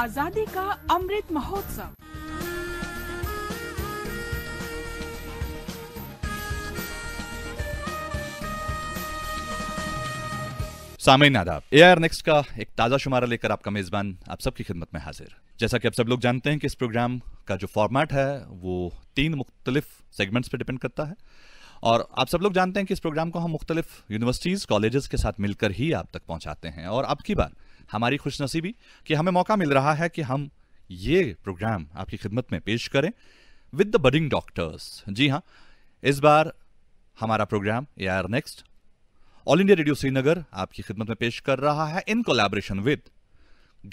आजादी का अमृत महोत्सव सामीन आदाब ए आर नेक्स्ट का एक ताज़ा शुमारा लेकर आपका मेज़बान आप सबकी खिदमत में हाजिर जैसा कि आप सब लोग जानते हैं कि इस प्रोग्राम का जो फॉर्मेट है वो तीन मुख्तलिफ सेगमेंट्स पर डिपेंड करता है और आप सब लोग जानते हैं कि इस प्रोग्राम को हम मुख्तलिफ यूनिवर्सिटीज़ कॉलेज़ के साथ मिलकर ही आप तक पहुंचाते हैं और अब की बार हमारी खुशनसीबी कि हमें मौका मिल रहा है कि हम ये प्रोग्राम आपकी खिदमत में पेश करें विद द बडिंग डॉक्टर्स जी हाँ इस बार हमारा program A R next All India Radio Srinagar आपकी खिदमत में पेश कर रहा है in collaboration with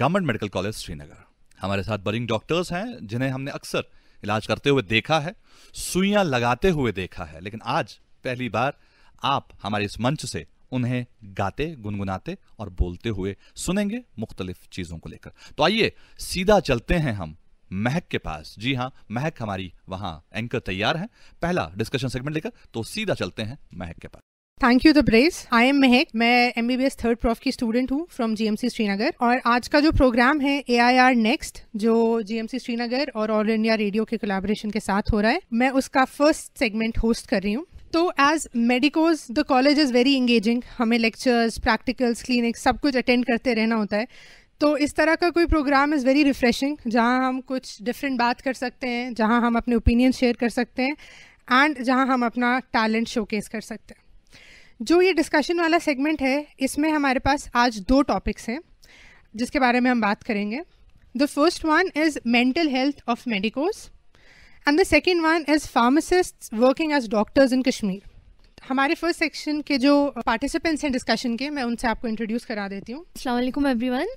government medical college Srinagar हमारे साथ बरिंग डॉक्टर्स हैं जिन्हें हमने अक्सर इलाज करते हुए देखा है सुइयां लगाते हुए देखा है लेकिन आज पहली बार आप हमारे इस मंच से उन्हें गाते गुनगुनाते और बोलते हुए सुनेंगे मुख्तलिफ चीज़ों को लेकर तो आइए सीधा चलते हैं हम महक के पास जी हाँ महक हमारी वहां एंकर तैयार है पहला डिस्कशन सेगमेंट लेकर तो सीधा चलते हैं महक के पास thank you the brace I am Mahak मैं M B B S third prof की स्टूडेंट हूँ from G M C Srinagar और आज का जो प्रोग्राम है ए आई आर नेक्स्ट जो जी एम सी श्रीनगर और ऑल इंडिया रेडियो के कोलाब्रेशन के साथ हो रहा है मैं उसका फर्स्ट सेगमेंट होस्ट कर रही हूँ तो as medicos the college is very engaging हमें लेक्चर्स प्रैक्टिकल्स क्लिनिक सब कुछ अटेंड करते रहना होता है तो इस तरह का कोई प्रोग्राम इज़ वेरी रिफ़्रेशिंग जहाँ हम कुछ डिफरेंट बात कर सकते हैं जहाँ हम अपने ओपिनियन शेयर कर सकते हैं एंड जहाँ हम अपना टैलेंट शोकेस कर सकते हैं जो ये डिस्कशन वाला सेगमेंट है इसमें हमारे पास आज दो टॉपिक्स हैं जिसके बारे में हम बात करेंगे the first one is mental health of medicos and the second one is pharmacist working as doctors in Kashmir हमारे फर्स्ट सेक्शन के जो पार्टिसिपेंट्स हैं डिस्कशन के मैं उनसे आपको इंट्रोड्यूस करा देती हूँ अल्लाम एवरीवन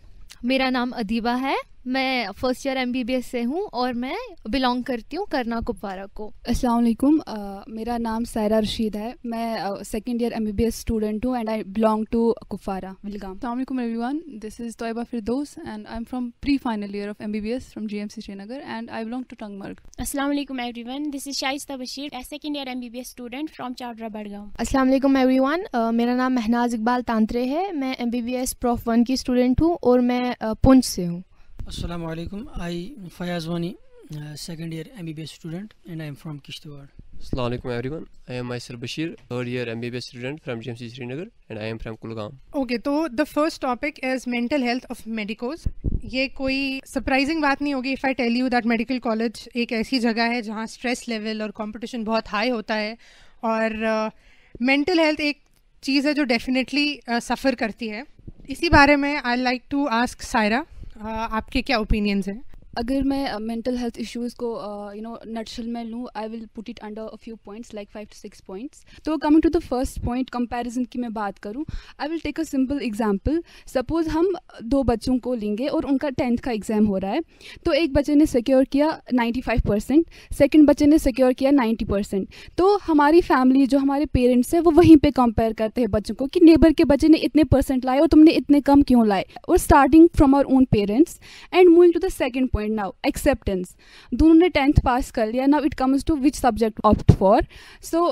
मेरा नाम अदीबा है मैं फर्स्ट ईयर एम से हूँ और मैं बिलोंग करती हूँ करना कुपवारा को असलकुम uh, मेरा नाम सायरा रशीद है मैं second year M B B S student हूँ and I belong to Kupwara Vilgam अलमैकम everyone this is Toiba Firdous and I am from pre final year of M B B S from G M C Srinagar and I belong to Tangmarg असलम everyone this is Shaista Bashir second year M B B S student from Chawdara Budgam असलम everyone मेरा नाम महनाज इकबाल तांत्रे है मैं M B B S prof one की student हूँ और मैं पुंछ से हूँ Assalamu alaikum I am Fayaz Wani, uh, second year MBBS student and I am from Kishtwar. Assalamu alaikum everyone. I am Maisar Bashir, third year MBBS student from GMC Srinagar and I am from Kulgam. Okay, so the first topic is mental health of medicos. ये कोई surprising बात नहीं होगी if I tell you that medical college एक ऐसी जगह है जहाँ स्ट्रेस लेवल और कंपटीशन बहुत हाई होता है और मेंटल uh, हेल्थ एक चीज़ है जो डेफिनेटली सफ़र uh, करती है इसी बारे में I like to ask Saira आपके क्या ओपिनियंस हैं अगर मैं मेंटल हेल्थ इश्यूज़ को यू नो नटशल में लूँ I will put it under a few points like five to six points तो coming to the first point comparison की मैं बात करूँ I will take a simple example suppose हम दो बच्चों को लेंगे और उनका टेंथ का एग्ज़ाम हो रहा है तो एक बच्चे ने सिक्योर किया नाइन्टी फाइव परसेंट सेकेंड बच्चे ने सिक्योर किया नाइन्टी परसेंट तो हमारी फैमिली जो हमारे पेरेंट्स हैं वो वहीं पर कंपेयर करते हैं बच्चों को कि नेबर के बच्चे ने इतने परसेंट लाए और तुमने इतने कम क्यों लाए और starting from our own parents and moving to the second point point now acceptance दोनों ने टेंथ पास कर लिया now it comes to which subject opt for so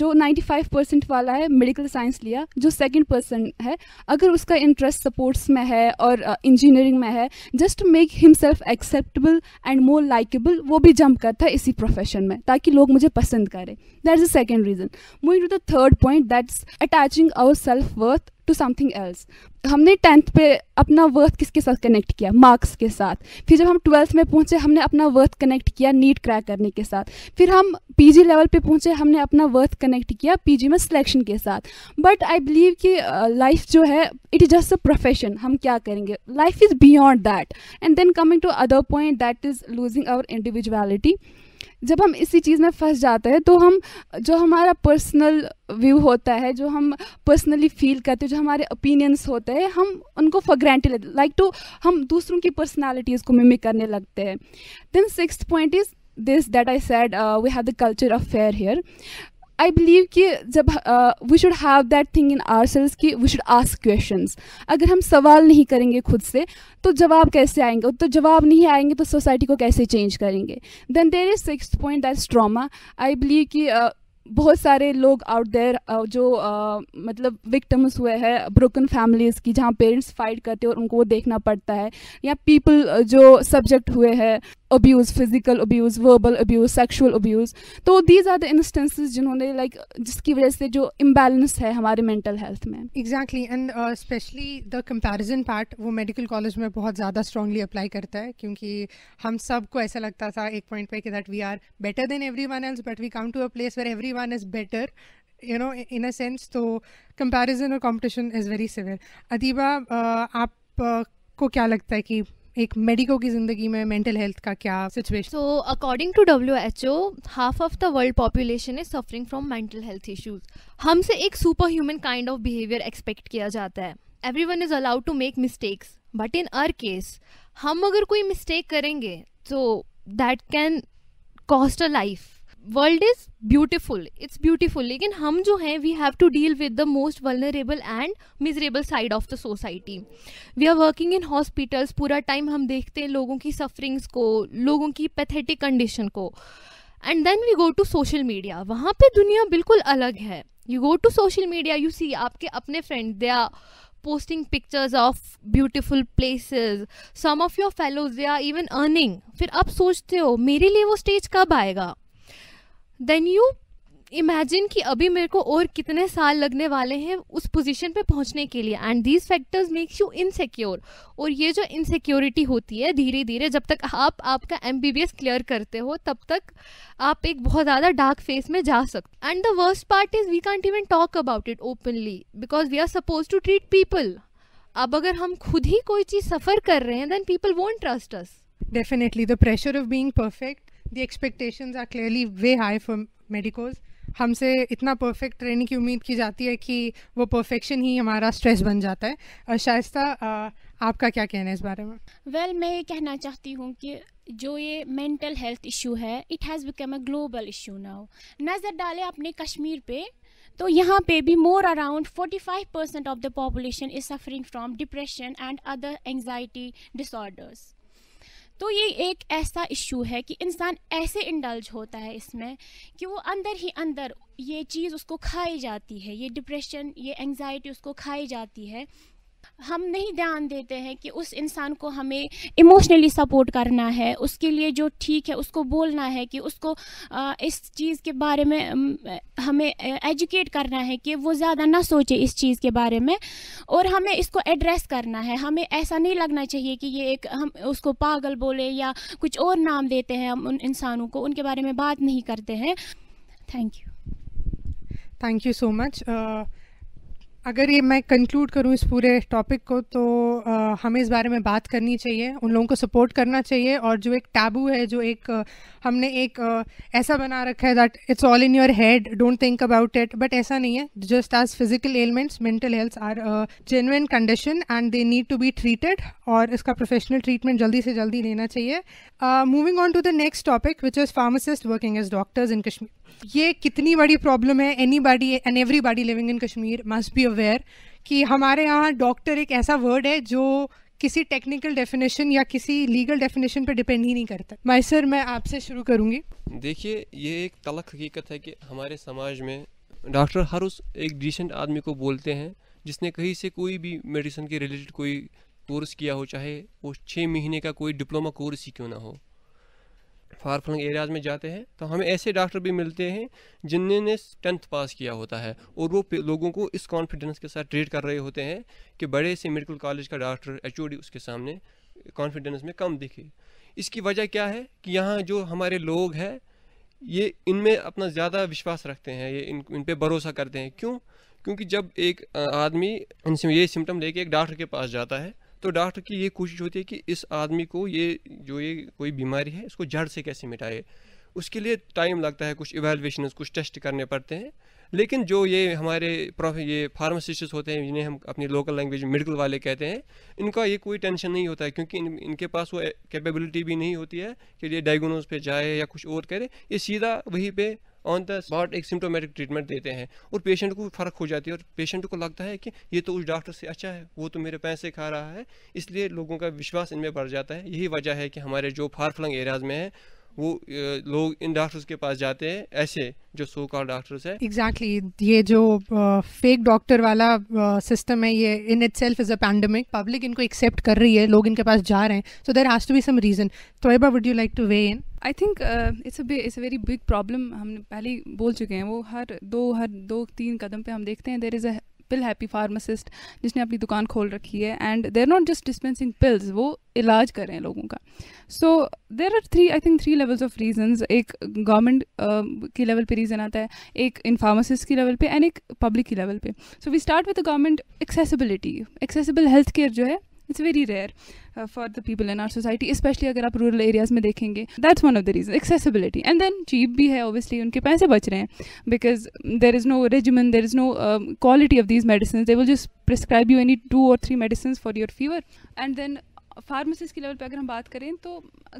जो 95 परसेंट वाला है मेडिकल साइंस लिया जो सेकंड पर्सन है अगर उसका इंटरेस्ट सपोर्ट्स में है और इंजीनियरिंग uh, में है just make himself acceptable and more likeable वो भी जंप करता है इसी प्रोफेशन में ताकि लोग मुझे पसंद करें that is the second reason moving to the third point that's attaching our self worth to something else हमने टेंथ पे अपना वर्थ किसके साथ कनेक्ट किया मार्क्स के साथ फिर जब हम ट्वेल्थ में पहुंचे हमने अपना वर्थ कनेक्ट किया नीट क्रैक करने के साथ फिर हम पीजी लेवल पे पहुंचे हमने अपना वर्थ कनेक्ट किया पीजी में सिलेक्शन के साथ बट आई बिलीव कि लाइफ uh, जो है it is just a profession हम क्या करेंगे life is beyond that and then coming to other point that is losing our individuality जब हम इसी चीज़ में फंस जाते हैं तो हम जो हमारा पर्सनल व्यू होता है जो हम पर्सनली फील करते हैं जो हमारे ओपिनियंस होते हैं हम उनको फॉर ग्रांटेड लेते लाइक टू हम दूसरों की पर्सनालिटीज़ को मिमिक करने लगते हैं then six point is this that I said we have the culture of fear here I believe कि जब we should have that thing in ourselves कि वी शुड आस्क क्वेश्चन अगर हम सवाल नहीं करेंगे खुद से तो जवाब कैसे आएंगे तो जवाब नहीं आएंगे तो सोसाइटी को कैसे चेंज करेंगे then there is six point that trauma I believe कि बहुत सारे लोग आउट देयर जो आ, मतलब विक्टम्स हुए हैं ब्रोकन फैमिलीज़ की जहाँ पेरेंट्स फाइट करते हैं और उनको वो देखना पड़ता है या पीपल जो सब्जेक्ट हुए हैं abuse physical abuse verbal abuse sexual abuse तो these are the instances जिन्होंने like जिसकी वजह से जो imbalance है हमारे mental health में exactly and uh, especially the comparison part वो medical college में बहुत ज़्यादा strongly apply करता है क्योंकि हम सब को ऐसा लगता था एक point पे कि that we are better than everyone else but we come to a place where everyone is better you know in a sense तो comparison और competition is very severe Adiba uh, आप uh, को क्या लगता है कि एक मेडिको की जिंदगी में मेंटल हेल्थ का क्या situation so according to W H O half of the world population is suffering from mental health issues हमसे एक superhuman kind of behaviour expect किया जाता है everyone is allowed to make mistakes but in our case हम अगर कोई mistake करेंगे तो that can cost a life world is beautiful it's beautiful लेकिन हम जो हैं we have to deal with the most vulnerable and miserable side of the society we are working in hospitals पूरा टाइम हम देखते हैं लोगों की सफरिंग्स को लोगों की पैथेटिक कंडीशन को and then we go to social media वहाँ पर दुनिया बिल्कुल अलग है you go to social media you see आपके अपने friend they are posting pictures of beautiful places some of your fellows they are even earning फिर आप सोचते हो मेरे लिए वो स्टेज कब आएगा देन यू इमेजिन कि अभी मेरे को और कितने साल लगने वाले हैं उस पोजीशन पे पहुंचने के लिए and these factors makes you insecure और ये जो इनसिक्योरिटी होती है धीरे धीरे जब तक आप आपका एम क्लियर करते हो तब तक आप एक बहुत ज़्यादा डार्क फेस में जा सकते and the worst part is we can't even talk about it openly because we are suppose to treat people अब अगर हम खुद ही कोई चीज़ सफ़र कर रहे हैं then people won't trust us definitely the pressure of being perfect the expectations are clearly way high for medicos हमसे इतना परफेक्ट रहने की उम्मीद की जाती है कि वो परफेक्शन ही हमारा स्ट्रेस बन जाता है शायस्ता आपका क्या कहना है इस बारे में वेल well, मैं ये कहना चाहती हूँ कि जो ये मेंटल हेल्थ इशू है it has become a global issue now नज़र डालें अपने कश्मीर पे तो यहाँ पे भी more around 45 percent of the population is suffering from depression and other anxiety disorders तो ये एक ऐसा इशू है कि इंसान ऐसे इंडल्ज होता है इसमें कि वो अंदर ही अंदर ये चीज़ उसको खाई जाती है ये डिप्रेशन ये एंजाइटी उसको खाई जाती है हम नहीं ध्यान देते हैं कि उस इंसान को हमें इमोशनली सपोर्ट करना है उसके लिए जो ठीक है उसको बोलना है कि उसको इस चीज़ के बारे में हमें एजुकेट करना है कि वो ज़्यादा ना सोचे इस चीज़ के बारे में और हमें इसको एड्रेस करना है हमें ऐसा नहीं लगना चाहिए कि ये एक हम उसको पागल बोले या कुछ और नाम देते हैं हम उन इंसानों को उनके बारे में बात नहीं करते हैं thank you thank you so much अगर ये मैं कंक्लूड करूँ इस पूरे टॉपिक को तो आ, हमें इस बारे में बात करनी चाहिए उन लोगों को सपोर्ट करना चाहिए और जो एक टैबू है जो एक हमने एक ऐसा बना रखा है that it's all in your head don't think about it but ऐसा नहीं है just as physical ailments mental health are genuine condition and they need to be treated और इसका प्रोफेशनल ट्रीटमेंट जल्दी से जल्दी लेना चाहिए moving on to the next topic which is pharmacist working as doctors in Kashmir ये कितनी बड़ी प्रॉब्लम है anybody and everybody living in Kashmir must be aware कि हमारे यहाँ डॉक्टर एक ऐसा वर्ड है जो किसी टेक्निकल डेफिनेशन या किसी लीगल डेफिनेशन पर डिपेंड ही नहीं करता सर मैं आपसे शुरू करूँगी देखिए ये एक तलक हकीकत है कि हमारे समाज में डॉक्टर हर उस एक डिसेंट आदमी को बोलते हैं जिसने कहीं से कोई भी मेडिसिन के रिलेटेड कोई कोर्स किया हो चाहे वो छः महीने का कोई डिप्लोमा कोर्स ही क्यों ना हो फार फ्लंग एरियाज़ में जाते हैं तो हमें ऐसे डॉक्टर भी मिलते हैं जिन्होंने टेंथ पास किया होता है और वो लोगों को इस कॉन्फिडेंस के साथ ट्रीट कर रहे होते हैं कि बड़े से मेडिकल कॉलेज का डॉक्टर एच उसके सामने कॉन्फिडेंस में कम दिखे इसकी वजह क्या है कि यहाँ जो हमारे लोग हैं ये इनमें अपना ज़्यादा विश्वास रखते हैं ये इन इन पर भरोसा करते हैं क्यों क्योंकि जब एक आदमी इनसे ये सिम्टम लेके एक डॉक्टर के पास जाता है तो डॉक्टर की ये कोशिश होती है कि इस आदमी को ये जो ये कोई बीमारी है इसको जड़ से कैसे मिटाए उसके लिए टाइम लगता है कुछ इवेलुएशन कुछ टेस्ट करने पड़ते हैं लेकिन जो ये हमारे ये फार्मासिस्ट होते हैं जिन्हें हम अपनी लोकल लैंग्वेज मेडिकल वाले कहते हैं इनका ये कोई टेंशन नहीं होता है क्योंकि इन, इनके पास वो कैपेबिलिटी भी नहीं होती है कि ये डायग्नोज पे जाए या कुछ और करे ये सीधा वहीं पे ऑन द स्पॉट एक सिम्टोमेटिक ट्रीटमेंट देते हैं और पेशेंट को फ़र्क हो जाती है और पेशेंट को लगता है कि ये तो उस डॉक्टर से अच्छा है वो तो मेरे पैसे खा रहा है इसलिए लोगों का विश्वास इनमें बढ़ जाता है यही वजह है कि हमारे जो फार फ्लंग एरियाज़ में है वो लोग इन डॉक्टर्स के पास जाते हैं ऐसे जो सो कॉल डॉक्टर्स है एग्जैक्टली exactly. ये जो फेक uh, डॉक्टर वाला सिस्टम uh, है ये in itself is a pandemic public इनको एक्सेप्ट कर रही है लोग इनके पास जा रहे हैं so there has to be some reason Toiba would you like to weigh in I think it's it's a very big problem हम पहले बोल चुके हैं वो हर दो हर दो तीन कदम पे हम देखते हैं there is a pill happy pharmacist जिसने अपनी दुकान खोल रखी है and they're not just dispensing pills वो इलाज कर रहे हैं लोगों का so there are three I think three levels of reason एक गवर्नमेंट uh, की लेवल पे रीज़न आता है एक इन फार्मासिस्ट की लेवल पे एंड एक पब्लिक की लेवल पे so we start with the government accessibility accessible health care जो है it's very rare for the people in our society specially अगर आप रूरल एरियाज़ में देखेंगे that's one of the reason accessibility and then cheap भी है obviously उनके पैसे बच रहे हैं because there is no regimen there is no quality of these medicine they will just prescribe you any two और three medicine for your fever and then pharmacist के लेवल पे अगर हम बात करें तो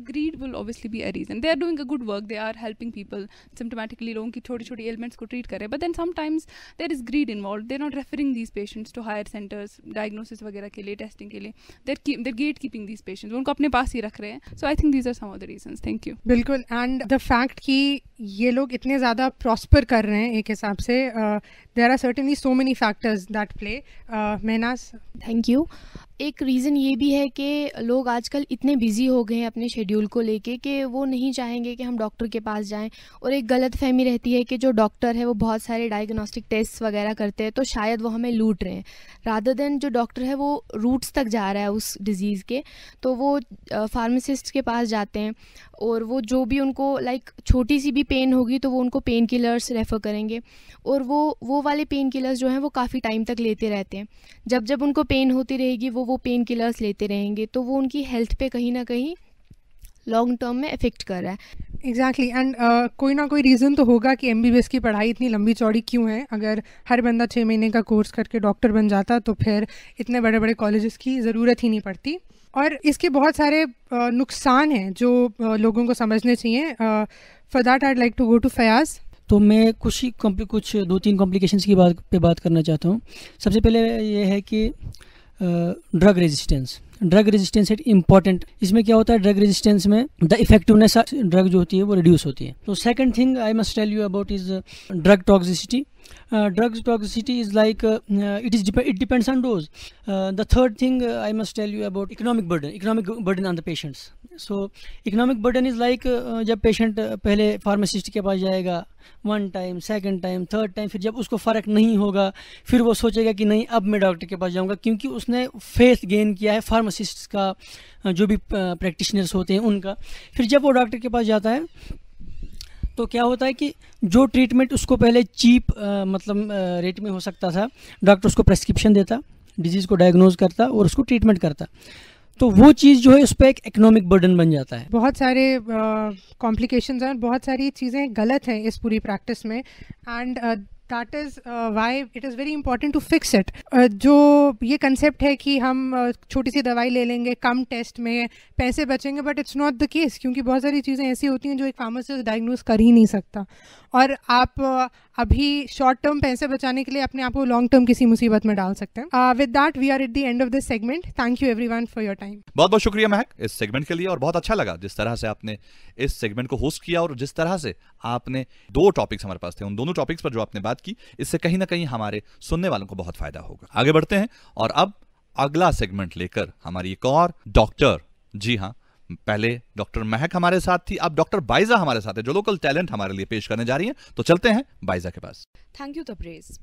greed will obviously be a reason they are doing a good work they are helping people symptomatically लोगों की छोटी छोटी एलिमेंट्स को ट्रीट करें but then sometimes there is greed involve they're not referring these patients to higher centres diagnosis वगैरह के लिए testing के लिए they're they're gatekeeping these patients उनको अपने पास ही रख रहे हैं so I think these are some of the reason thank you बिल्कुल एंड द फैक्ट की ये लोग इतने ज़्यादा प्रॉस्पर कर रहे हैं एक हिसाब से there are certainly so many factors that play menace thank you एक रीज़न ये भी है कि लोग आजकल इतने बिज़ी हो गए हैं अपने शेड्यूल को लेके कि वो नहीं चाहेंगे कि हम डॉक्टर के पास जाएं और एक गलत फहमी रहती है कि जो डॉक्टर है वो बहुत सारे डायग्नोस्टिक टेस्ट वगैरह करते हैं तो शायद वो हमें लूट रहे हैं रादर देन जो डॉक्टर है वो रूट्स तक जा रहा है उस डिज़ीज़ के तो वो फार्मासिस्ट के पास जाते हैं और वो जो भी उनको लाइक छोटी सी भी पेन होगी तो वो उनको पेन किलर्स रेफ़र करेंगे और वो वो वाले पेन किलर्स जो हैं वो काफ़ी टाइम तक लेते रहते हैं जब जब उनको पेन होती रहेगी वो वो पेन किलर्स लेते रहेंगे तो वो उनकी हेल्थ पे कहीं ना कहीं लॉन्ग टर्म में इफ़ेक्ट कर रहा है एग्जैक्टली एंड uh, कोई ना कोई रीज़न तो होगा कि एम की पढ़ाई इतनी लंबी चौड़ी क्यों है अगर हर बंदा छः महीने का कोर्स करके डॉक्टर बन जाता तो फिर इतने बड़े बड़े कॉलेजेस की ज़रूरत ही नहीं पड़ती और इसके बहुत सारे uh, नुकसान हैं जो uh, लोगों को समझने चाहिए for that I like to go to Fayaz तो मैं कुछ ही कुछ दो तीन कॉम्प्लिकेशंस की बात पे बात करना चाहता हूँ सबसे पहले ये है कि drug resistance drug resistance it important इसमें क्या होता है ड्रग रेजिस्टेंस में द इफेक्टिवनेस ड्रग जो होती है वो रिड्यूस होती है तो second thing I must tell you about is drug toxicity drugs toxicity is like it is it depends on dose the third thing I must tell you about economic burden economic burden on the patients so economic burden is like जब patient uh, पहले pharmacist के पास जाएगा one time second time third time फिर जब उसको फ़र्क नहीं होगा फिर वो सोचेगा कि नहीं अब मैं डॉक्टर के पास जाऊँगा क्योंकि उसने फेथ गेन किया है फार्मासिस्ट का uh, जो भी प्रैक्टिशनर्स uh, होते हैं उनका फिर जब वो डॉक्टर के पास जाता है तो क्या होता है कि जो ट्रीटमेंट उसको पहले चीप आ, मतलब आ, रेट में हो सकता था डॉक्टर उसको प्रेस्क्रिप्शन देता डिजीज़ को डायग्नोज करता और उसको ट्रीटमेंट करता तो वो चीज़ जो है उस पर एक इकोनॉमिक बर्डन बन जाता है बहुत सारे कॉम्प्लिकेशन uh, हैं और बहुत सारी चीज़ें गलत हैं इस पूरी प्रैक्टिस में and that is why it is very important to fix it जो ये कंसेप्ट है कि हम uh, छोटी सी दवाई ले लेंगे कम टेस्ट में पैसे बचेंगे but it's not the case क्योंकि बहुत सारी चीज़ें ऐसी होती हैं जो एक फार्मासिस्ट डायग्नोज कर ही नहीं सकता और आप uh, अभी शॉर्ट टर्म पैसे बचाने के लिए अपने आप को लॉन्ग टर्म किसी मुसीबत में डाल सकते हैं with that we are at the end of this segment thank you everyone for your time बहुत बहुत शुक्रिया महक इस सेगमेंट के लिए और बहुत अच्छा लगा जिस तरह से आपने इस सेगमेंट को होस्ट किया और जिस तरह से आपने दो टॉपिक्स हमारे पास थे उन दोनों टॉपिक्स पर जो आपने बात बात की इससे कहीं ना कहीं हमारे सुनने वालों को बहुत फायदा होगा आगे बढ़ते हैं और अब अगला सेगमेंट लेकर हमारी एक और डॉक्टर जी हाँ पहले डॉक्टर महक हमारे साथ थी अब डॉक्टर बाइजा हमारे साथ है जो लोकल टैलेंट हमारे लिए पेश करने जा रही है तो चलते हैं बाइजा के पास थैंक यू तब्रेज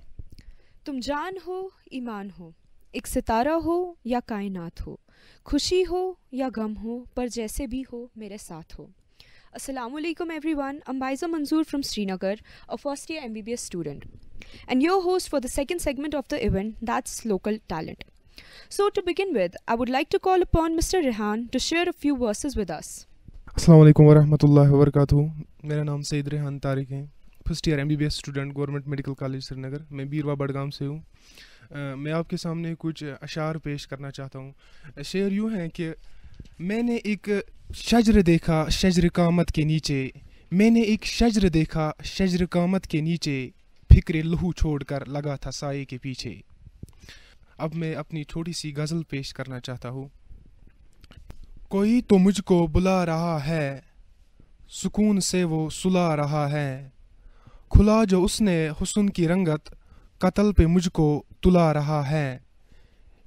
तुम जान हो ईमान हो एक सितारा हो या कायनात हो खुशी हो या गम हो पर जैसे भी हो मेरे साथ हो Assalamualaikum everyone, I'm Baiza Manzoor from Srinagar, a first year MBBS student, and your host for the second segment of the event that's local talent. So, to begin with, I would like to call upon Mr. Rehan to share a few verses with us. Assalamualaikum warahmatullahi wabarakatuh. मेरा नाम Syed Rehan Rehan Tariq. First year MBBS student government medical college Srinagar मैं बीरवा बड़गाम से हूँ uh, मैं आपके सामने कुछ अशार पेश करना चाहता हूँ शेर यूँ हैं कि मैंने एक शजर देखा शजर कामत के नीचे मैंने एक शजर देखा शजर कामत के नीचे फिक्र लहू छोड़कर लगा था साए के पीछे अब मैं अपनी छोटी सी गज़ल पेश करना चाहता हूँ कोई तो मुझको बुला रहा है सुकून से वो सुला रहा है खुला जो उसने हुसन की रंगत कत्ल पे मुझको तुला रहा है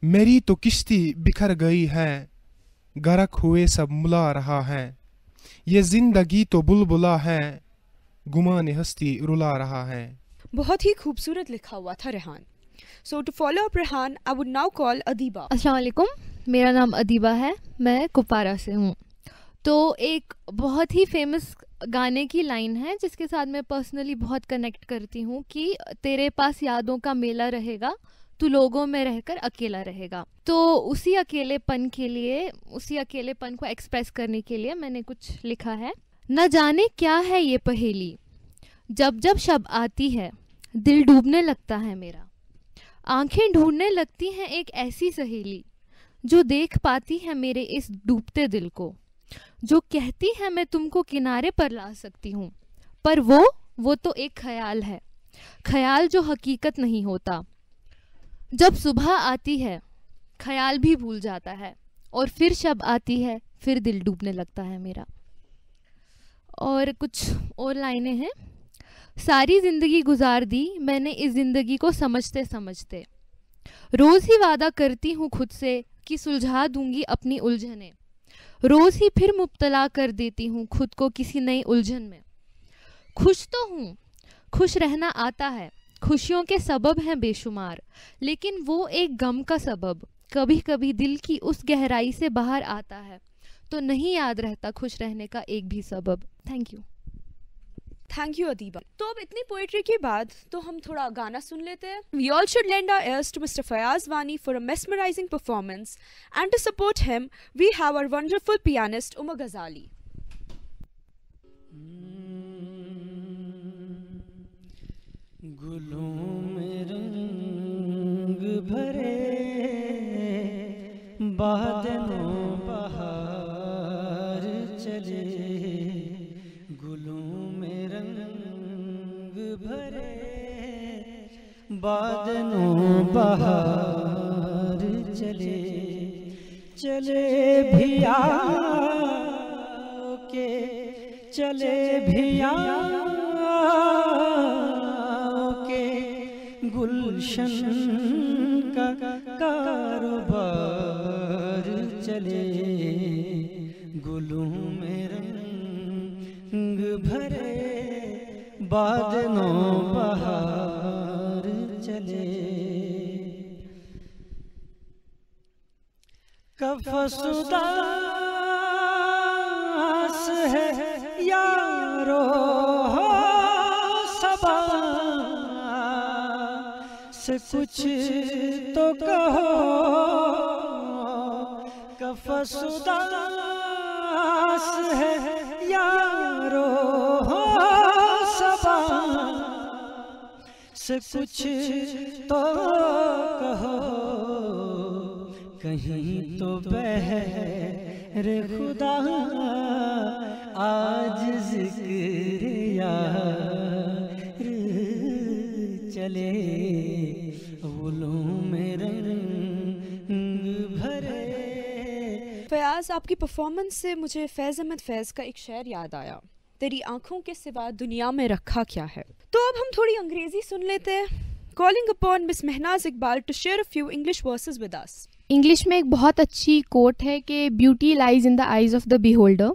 मेरी तो किश्ती बिखर गई है गरक हुए सब मुला रहा है ये जिंदगी तो बुलबुला है गुमान हस्ती रुला रहा है बहुत ही खूबसूरत लिखा हुआ था Rehan so to follow up Rehan I would now call Adiba अस्सलाम मेरा नाम अदीबा है मैं कुपारा से हूँ तो एक बहुत ही फेमस गाने की लाइन है जिसके साथ मैं पर्सनली बहुत कनेक्ट करती हूँ कि तेरे पास यादों का मेला रहेगा तू लोगों में रहकर अकेला रहेगा तो उसी अकेलेपन के लिए उसी अकेलेपन को एक्सप्रेस करने के लिए मैंने कुछ लिखा है न जाने क्या है ये पहेली जब जब शब आती है दिल डूबने लगता है मेरा आंखें ढूंढने लगती हैं एक ऐसी सहेली जो देख पाती है मेरे इस डूबते दिल को जो कहती है मैं तुमको किनारे पर ला सकती हूँ पर वो वो तो एक ख्याल है ख्याल जो हकीकत नहीं होता जब सुबह आती है ख्याल भी भूल जाता है और फिर शब आती है फिर दिल डूबने लगता है मेरा और कुछ और लाइनें हैं सारी ज़िंदगी गुजार दी मैंने इस ज़िंदगी को समझते समझते रोज़ ही वादा करती हूँ खुद से कि सुलझा दूंगी अपनी उलझने रोज़ ही फिर मुबतला कर देती हूँ खुद को किसी नई उलझन में खुश तो हूँ खुश रहना आता है खुशियों के सबब हैं बेशुमार लेकिन वो एक गम का सबब कभी कभी दिल की उस गहराई से बाहर आता है तो नहीं याद रहता खुश रहने का एक भी सबब thank you thank you Adiba तो अब इतनी पोइट्री के बाद तो हम थोड़ा गाना सुन लेते हैं we all should lend our ears to mister Fayaz Wani for a mesmerising performance and to support him we have our wonderful pianist Uma Ghazali गुलों में रंग भरे बादलों बहार चले गुलों में रंग भरे बादलों बहार चले चले भिया के चले भिया गुलशन का कारोबार चले गुलू में रंग भरे बादनों बहार चले कफसुदास है यारों से कुछ तो कहो कफसुदास है यारो हो सबा से कुछ तो कहो कहीं तो बह रे खुदा आज जिक्र चले फयाज आपकी परफॉर्मेंस से मुझे फैज़ अहमद फैज़ का एक शेर याद आया तेरी आंखों के सिवा दुनिया में रखा क्या है तो अब हम थोड़ी अंग्रेज़ी सुन लेते हैं calling upon miss Mehnaz Iqbal to share few English verses with us English में एक बहुत अच्छी कोट है कि beauty lies in the eyes of the beholder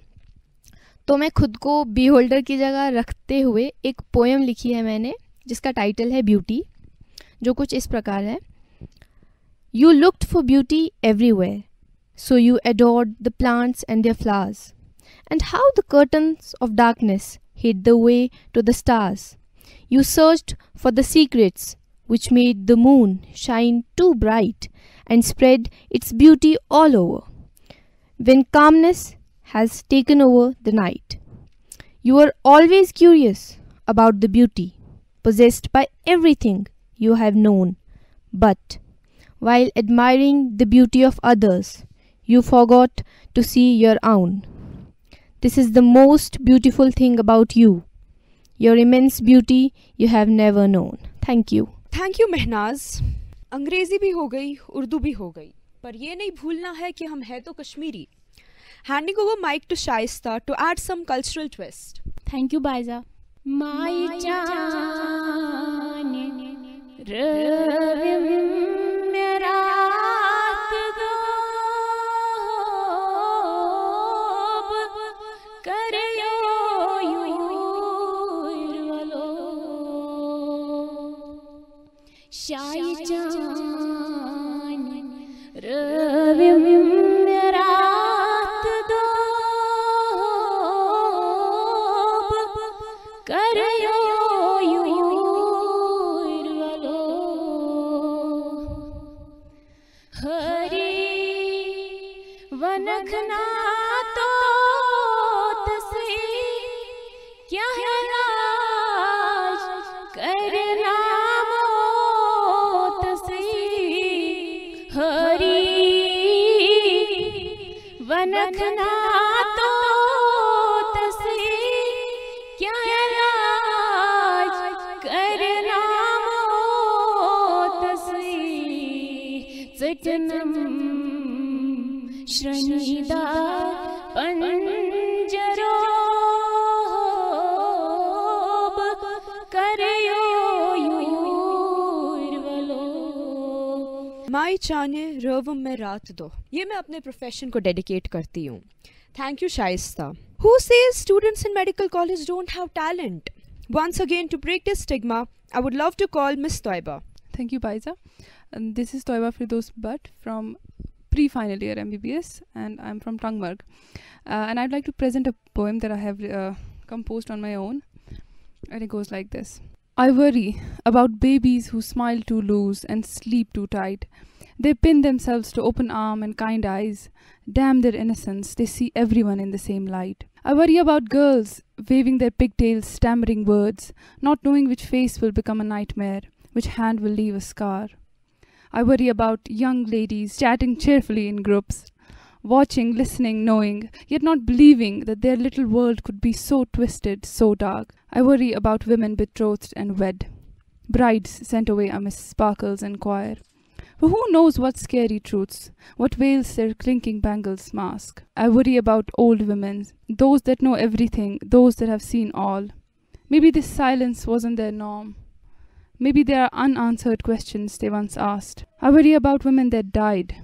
तो मैं खुद को बी होल्डर की जगह रखते हुए एक पोएम लिखी है मैंने जिसका टाइटल है ब्यूटी जो कुछ इस प्रकार है you looked for beauty everywhere so you adored the plants and their flowers. And how the curtains of darkness hid the way to the stars. You searched for the secrets which made the moon shine too bright and spread its beauty all over. When calmness has taken over the night, you are always curious about the beauty possessed by everything you have known. But while admiring the beauty of others, you forgot to see your own. This is the most beautiful thing about you. Your immense beauty you have never known. Thank you. Thank you, Mehnaz. अंग्रेज़ी भी हो गई उर्दू भी हो गई पर ये नहीं भूलना है कि हम हैं तो Kashmiri handing over mic to Shaista to add some cultural twist thank you Baiza माई Ravim वनखना तो क्या है चाने रवम में रात दो ये मैं अपने प्रोफेशन को डेडिकेट करती हूँ thank you Shaista who says students in medical college don't have talent once again to break this stigma i would love to call miss toiba thank you baiza and this is toiba firdos but from pre-final year mbbs and i'm from tangmarg uh, and i'd like to present a poem that i have uh, composed on my own and it goes like this i worry about babies who smile too loose and sleep too tight They pin themselves to open arm and kind eyes. Damn their innocence, they see everyone in the same light. I worry about girls waving their pigtails, stammering words, not knowing which face will become a nightmare, which hand will leave a scar. I worry about young ladies chatting cheerfully in groups, watching, listening, knowing, yet not believing that their little world could be so twisted, so dark. I worry about women betrothed and wed, brides sent away amidst sparkles and choir. For who knows what scary truths, what veils their clinking bangles mask? I worry about old women, those that know everything, those that have seen all. Maybe this silence wasn't their norm. Maybe there are unanswered questions they once asked. I worry about women that died.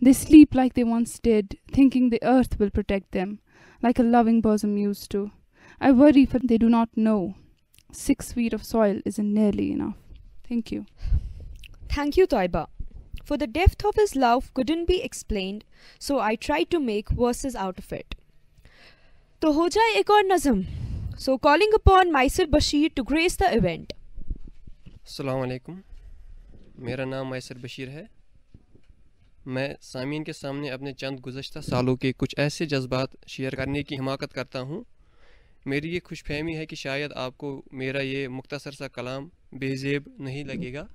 They sleep like they once did, thinking the earth will protect them, like a loving bosom used to. I worry for they do not know. Six feet of soil isn't nearly enough. Thank you. Thank you, Toiba. For the depth of his love couldn't be explained, so I tried to make verses out of it. तो हो जाए एक और नज़म so calling upon Maisar Bashir to grace the event अलैक्म मेरा नाम माइसर बशीर है मैं सामीन के सामने अपने चंद गुजशत सालों के कुछ ऐसे जज्बात शेयर करने की हिमाकत करता हूँ मेरी ये खुश फहमी है कि शायद आपको मेरा ये मुख्तसर सा कलाम बेजेब नहीं लगेगा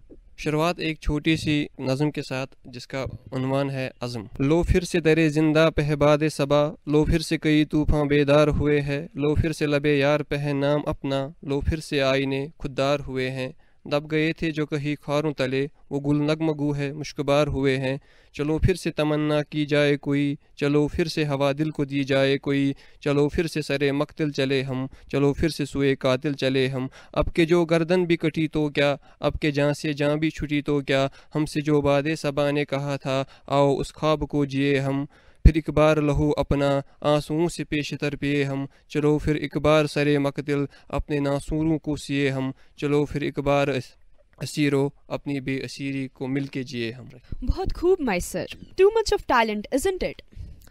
शुरुआत एक छोटी सी नज़म के साथ जिसका उनवान है अज़म लो फिर से दरे जिंदा पहबाद सबा लो फिर से कई तूफ़ान बेदार हुए हैं लो फिर से लबे यार पह नाम अपना लो फिर से आईने खुददार हुए हैं दब गए थे जो कहीं खारों तले वो गुल नगमगु है मुश्कबार हुए हैं चलो फिर से तमन्ना की जाए कोई चलो फिर से हवा दिल को दी जाए कोई चलो फिर से सरे मकतिल चले हम चलो फिर से सुए कातिल चले हम अब के जो गर्दन भी कटी तो क्या अब के जहाँ से जहाँ भी छुटी तो क्या हमसे जो बाद सबा ने कहा था आओ उस ख्वाब को जिए हम फिर एक बार लहू अपना आंसुओं से पेश तर पिए हम चलो फिर एक बार सरे मकदिल अपने नासूरों को सिए हम चलो फिर एक बार असीरो अपनी बेअसीरी को मिल के जिए हम बहुत खूब Maisar too much of talent is it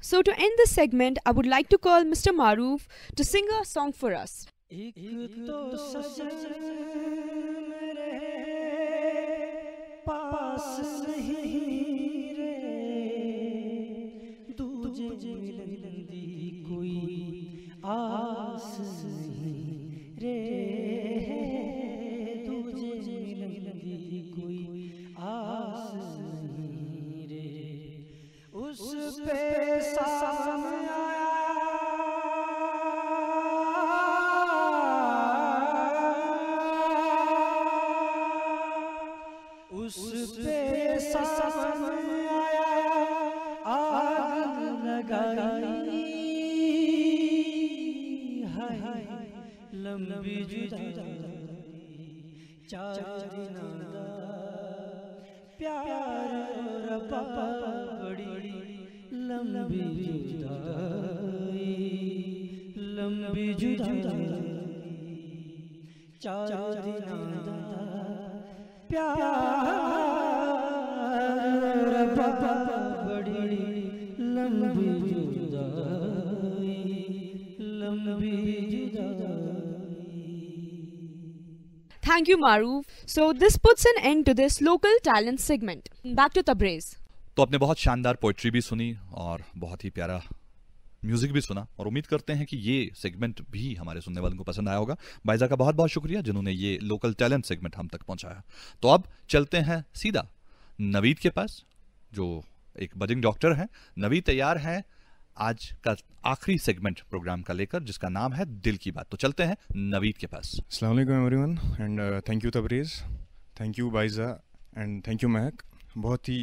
So to end this segment, I would like to call Mr. Maroof to sing a song for us. तो पास नहीं मुझे मिलने कोई आस नहीं रे Thank you, Maruf. So this puts an end to this local talent segment. Back to Tabrez. तो आपने बहुत शानदार पोइट्री भी सुनी और बहुत ही प्यारा म्यूजिक भी सुना और उम्मीद करते हैं कि ये सेगमेंट भी हमारे सुनने वालों को पसंद आया होगा बाइजा का बहुत बहुत शुक्रिया जिन्होंने ये लोकल टैलेंट सेगमेंट हम तक पहुंचाया तो अब चलते हैं सीधा नवीद के पास जो एक बजिंग डॉक्टर हैं नवीद तैयार हैं आज का आखिरी सेगमेंट प्रोग्राम का लेकर जिसका नाम है दिल की बात तो चलते हैं नवीद के पास every everyone and thank you Tabrez thank you Baiza and thank you Mehak बहुत ही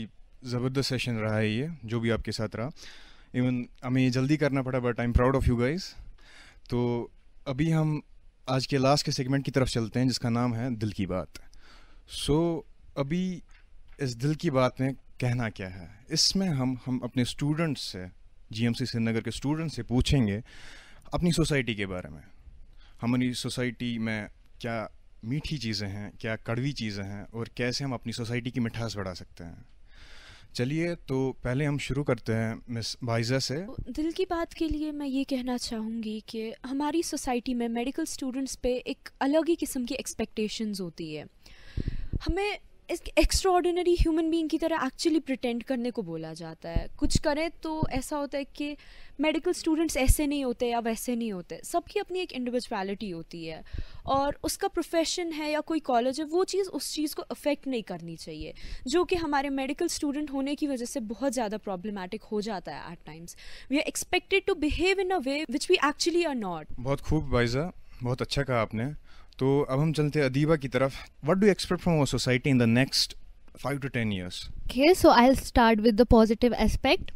ज़बरदस्त सेशन रहा है ये जो भी आपके साथ रहा इवन हमें ये जल्दी करना पड़ा but I am proud of you guys तो अभी हम आज के लास्ट के सेगमेंट की तरफ चलते हैं जिसका नाम है दिल की बात सो so, अभी इस दिल की बात में कहना क्या है इसमें हम हम अपने स्टूडेंट्स से जीएमसी श्रीनगर के स्टूडेंट से पूछेंगे अपनी सोसाइटी के बारे में हमारी सोसाइटी में क्या मीठी चीज़ें हैं क्या कड़वी चीज़ें हैं और कैसे हम अपनी सोसाइटी की मिठास बढ़ा सकते हैं चलिए तो पहले हम शुरू करते हैं मिस बाइजा से दिल की बात के लिए मैं ये कहना चाहूँगी कि हमारी सोसाइटी में मेडिकल स्टूडेंट्स पे एक अलग ही किस्म की एक्सपेक्टेशंस होती है हमें एक्स्ट्रॉर्डिनरी ह्यूमन बीइंग की तरह एक्चुअली प्रिटेंड करने को बोला जाता है कुछ करें तो ऐसा होता है कि मेडिकल स्टूडेंट्स ऐसे नहीं होते या वैसे नहीं होते सबकी अपनी एक इंडिविजुअलिटी होती है और उसका प्रोफेशन है या कोई कॉलेज है वो चीज़ उस चीज़ को अफेक्ट नहीं करनी चाहिए जो कि हमारे मेडिकल स्टूडेंट होने की वजह से बहुत ज़्यादा प्रॉब्लमेटिक हो जाता है at times we are expected to behave in a way which we actually are not बहुत खूब वाइजा बहुत अच्छा कहा आपने तो अब हम चलते हैं अदीबा की तरफ what do expect from our society in the next five to ten years okay so I start with the positive aspect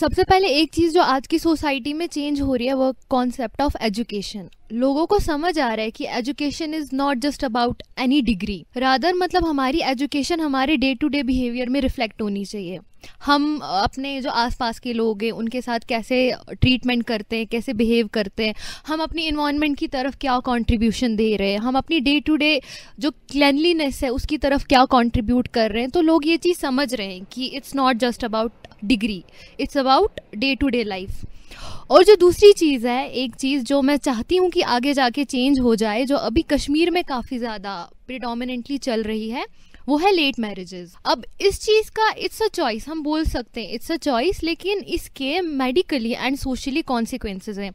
सबसे पहले एक चीज़ जो आज की सोसाइटी में चेंज हो रही है वो कॉन्सेप्ट ऑफ एजुकेशन लोगों को समझ आ रहा है कि education is not just about any degree rather मतलब हमारी एजुकेशन हमारे डे टू डे बिहेवियर में रिफ्लेक्ट होनी चाहिए हम अपने जो आसपास के लोग हैं उनके साथ कैसे ट्रीटमेंट करते हैं कैसे बिहेव करते हैं हम अपनी इन्वायरमेंट की तरफ क्या कंट्रीब्यूशन दे रहे हैं हम अपनी डे टू डे जो क्लैनलीनेस है उसकी तरफ क्या कंट्रीब्यूट कर रहे हैं तो लोग ये चीज़ समझ रहे हैं कि it's not just about degree it's about day to day life और जो दूसरी चीज़ है एक चीज़ जो मैं चाहती हूँ कि आगे जाके चेंज हो जाए जो अभी कश्मीर में काफ़ी ज़्यादा प्रिडोमिनेंटली चल रही है वो है लेट मैरिजेस अब इस चीज का इट्स अ चॉइस हम बोल सकते हैं इट्स अ चॉइस लेकिन इसके मेडिकली एंड सोशली कॉन्सिक्वेंसेज हैं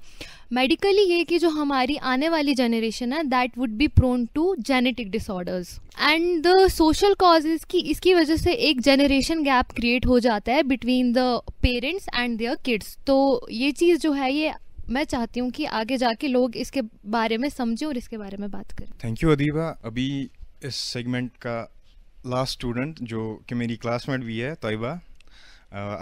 मेडिकली ये कि जो हमारी आने वाली जनरेशन है that would be prone to genetic disorders and the social causes की इसकी वजह से एक जनरेशन गैप क्रिएट हो जाता है between the parents and their kids तो ये चीज़ जो है ये मैं चाहती हूँ कि आगे जाके लोग इसके बारे में समझें और इसके बारे में बात करें थैंक यू अदीबा अभी इस सेगमेंट का लास्ट स्टूडेंट जो कि मेरी क्लासमेट भी है तयबा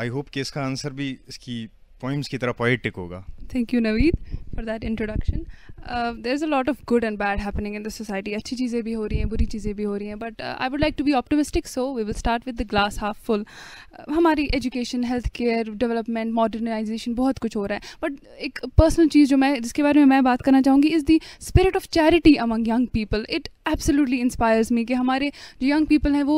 आई होप कि इसका आंसर भी इसकी पोइम्स की तरह पोइटिक होगा thank you Naveed for that introduction there is a lot of good and bad happening in the society अच्छी चीज़ें भी हो रही हैं बुरी चीज़ें भी हो रही हैं but I would like to be optimistic so we will start with the glass half full हमारी education health care development modernisation बहुत कुछ हो रहा है बट एक पर्सनल चीज़ जो मैं जिसके बारे में मैं बात करना चाहूँगी is the spirit of charity among young people it absolutely inspires me कि हमारे जो यंग पीपल हैं वो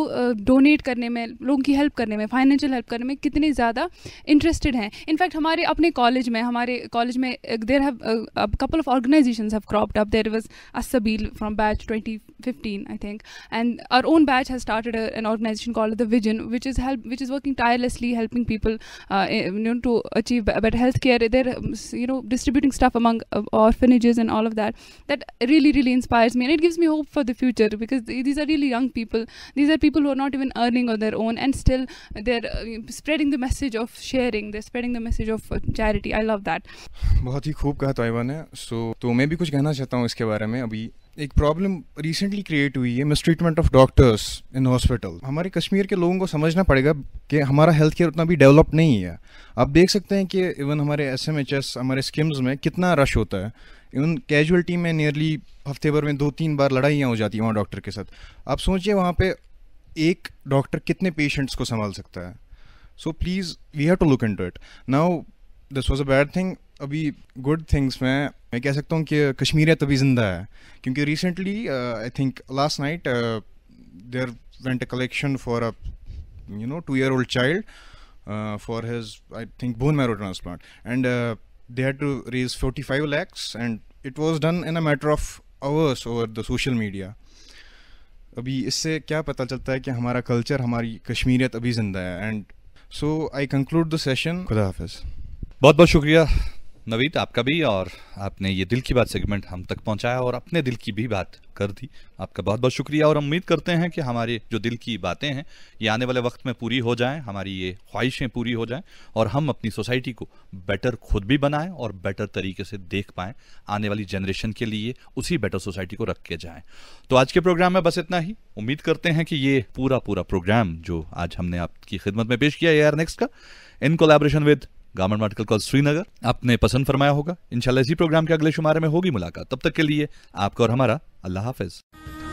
डोनेट uh, करने में लोगों की हेल्प करने में फाइनेंशियल हेल्प करने में कितने ज़्यादा इंटरेस्टेड हैं इनफैक्ट हमारे अपने कॉलेज में हमारे कॉलेज में there have couple of organisation have cropped up there was असबील from batch twenty fifteen I think and our own batch has started an organisation call the vision which is help which is working tirelessly helping people uh, to eh, achieve to health care there you know distributing stuff among among and all of that that. Really really inspires me and it it me hope for the future because th- these are really young people. These are people who are not even earning on their own and still they're uh, spreading the message of sharing. They're spreading the message of uh, charity. I love that. बहुत ही खूब कहा तोयबा ने सो तो मैं भी कुछ कहना चाहता हूँ इसके बारे में अभी एक प्रॉब्लम रिसेंटली क्रिएट हुई है mistreatment of doctors in hospital हमारे कश्मीर के लोगों को समझना पड़ेगा कि हमारा हेल्थ केयर उतना भी डेवलप नहीं है आप देख सकते हैं कि इवन हमारे एस एम एच एस हमारे स्किम्स में कितना रश होता है इवन कैजुअलिटी में नियरली हफ्ते भर में दो तीन बार लड़ाइयाँ हो जाती हैं वहाँ डॉक्टर के साथ आप सोचिए वहाँ पर एक डॉक्टर कितने पेशेंट्स को संभाल सकता है so please we have to look into it now this was a bad thing अभी गुड थिंग्स में मैं कह सकता हूँ कि कश्मीर है तभी ज़िंदा है क्योंकि recently I think last night there went a collection for a you know two year old child for his I think bone marrow transplant and had to raise forty five lakhs and it was done in a matter of hours over the social media अभी इससे क्या पता चलता है कि हमारा culture हमारी कश्मीरियत अभी ज़िंदा है and so I conclude the session खुदा हाफिज़ बहुत बहुत शुक्रिया नवीद आपका भी और आपने ये दिल की बात सेगमेंट हम तक पहुंचाया और अपने दिल की भी बात कर दी आपका बहुत बहुत शुक्रिया और उम्मीद करते हैं कि हमारे जो दिल की बातें हैं ये आने वाले वक्त में पूरी हो जाएं हमारी ये ख्वाहिशें पूरी हो जाएं और हम अपनी सोसाइटी को बेटर खुद भी बनाएं और बेटर तरीके से देख पाएँ आने वाली जनरेशन के लिए उसी बेटर सोसाइटी को रख के जाएँ तो आज के प्रोग्राम में बस इतना ही उम्मीद करते हैं कि ये पूरा पूरा प्रोग्राम जो आज हमने आपकी खिदमत में पेश किया एयर नेक्स्ट का इन कोलेब्रेशन विद गामन मेडिकल कॉल श्रीनगर आपने पसंद फरमाया होगा इंशाल्लाह इसी प्रोग्राम के अगले शुमारे में होगी मुलाकात तब तक के लिए आपका और हमारा अल्लाह हाफिज़